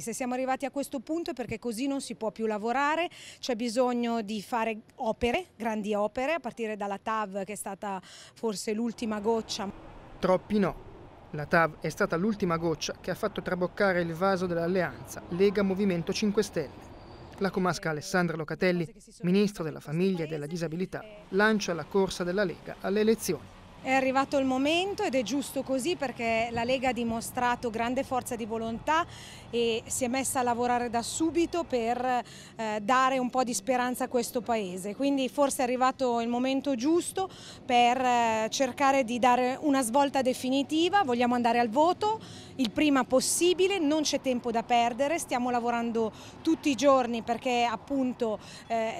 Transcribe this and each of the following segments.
Se siamo arrivati a questo punto è perché così non si può più lavorare, c'è bisogno di fare opere, grandi opere, a partire dalla TAV che è stata forse l'ultima goccia. Troppi no. La TAV è stata l'ultima goccia che ha fatto traboccare il vaso dell'alleanza Lega Movimento 5 Stelle. La comasca Alessandra Locatelli, ministro della Famiglia e della Disabilità, lancia la corsa della Lega alle elezioni. È arrivato il momento ed è giusto così perché la Lega ha dimostrato grande forza di volontà e si è messa a lavorare da subito per eh, dare un po' di speranza a questo Paese. Quindi forse è arrivato il momento giusto per eh, cercare di dare una svolta definitiva. Vogliamo andare al voto il prima possibile, non c'è tempo da perdere, stiamo lavorando tutti i giorni perché appunto eh,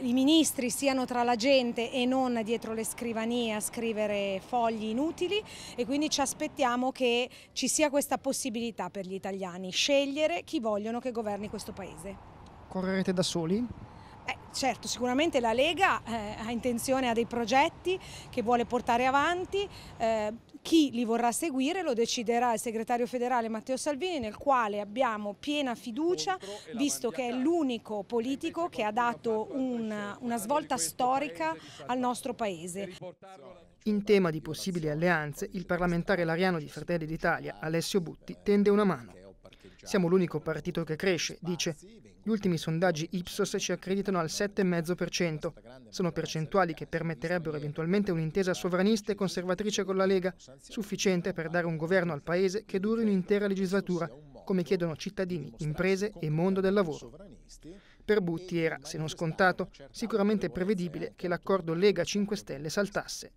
il, i ministri siano tra la gente e non dietro le scrivanie a scrivere fogli inutili e quindi ci aspettiamo che ci sia questa possibilità per gli italiani, scegliere chi vogliono che governi questo Paese. Correrete da soli? Eh, certo, sicuramente la Lega eh, ha intenzione, ha dei progetti che vuole portare avanti, eh, chi li vorrà seguire lo deciderà il segretario federale Matteo Salvini nel quale abbiamo piena fiducia visto che è l'unico politico che ha dato una, una svolta storica al nostro Paese. In tema di possibili alleanze, il parlamentare lariano di Fratelli d'Italia, Alessio Butti, tende una mano. Siamo l'unico partito che cresce, dice. Gli ultimi sondaggi Ipsos ci accreditano al 7,5%. Sono percentuali che permetterebbero eventualmente un'intesa sovranista e conservatrice con la Lega, sufficiente per dare un governo al Paese che duri un'intera legislatura, come chiedono cittadini, imprese e mondo del lavoro. Per Butti era, se non scontato, sicuramente prevedibile che l'accordo Lega 5 Stelle saltasse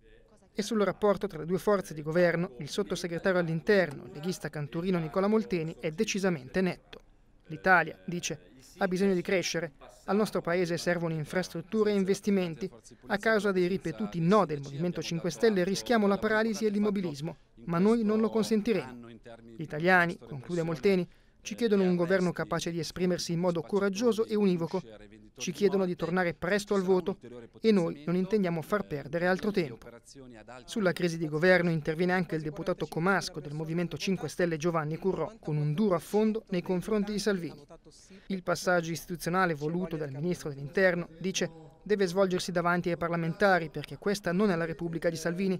e sul rapporto tra le due forze di governo, il sottosegretario all'interno, leghista canturino Nicola Molteni, è decisamente netto. L'Italia, dice, ha bisogno di crescere. Al nostro Paese servono infrastrutture e investimenti. A causa dei ripetuti no del Movimento 5 Stelle rischiamo la paralisi e l'immobilismo, ma noi non lo consentiremo. Gli italiani, conclude Molteni, ci chiedono un governo capace di esprimersi in modo coraggioso e univoco, ci chiedono di tornare presto al voto e noi non intendiamo far perdere altro tempo. Sulla crisi di governo interviene anche il deputato comasco del Movimento 5 Stelle Giovanni Currò con un duro affondo nei confronti di Salvini. Il passaggio istituzionale voluto dal ministro dell'Interno dice deve svolgersi davanti ai parlamentari perché questa non è la Repubblica di Salvini.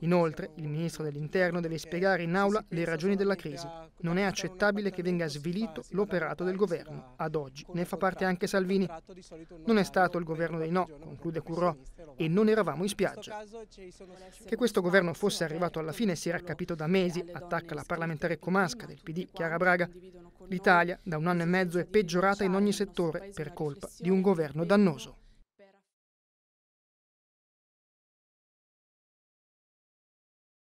Inoltre, il ministro dell'Interno deve spiegare in aula le ragioni della crisi. Non è accettabile che venga svilito l'operato del governo. Ad oggi ne fa parte anche Salvini. Non è stato il governo dei no, conclude Currò, e non eravamo in spiaggia. Che questo governo fosse arrivato alla fine si era capito da mesi, attacca la parlamentare comasca del PD Chiara Braga. L'Italia da un anno e mezzo è peggiorata in ogni settore per colpa di un governo dannoso.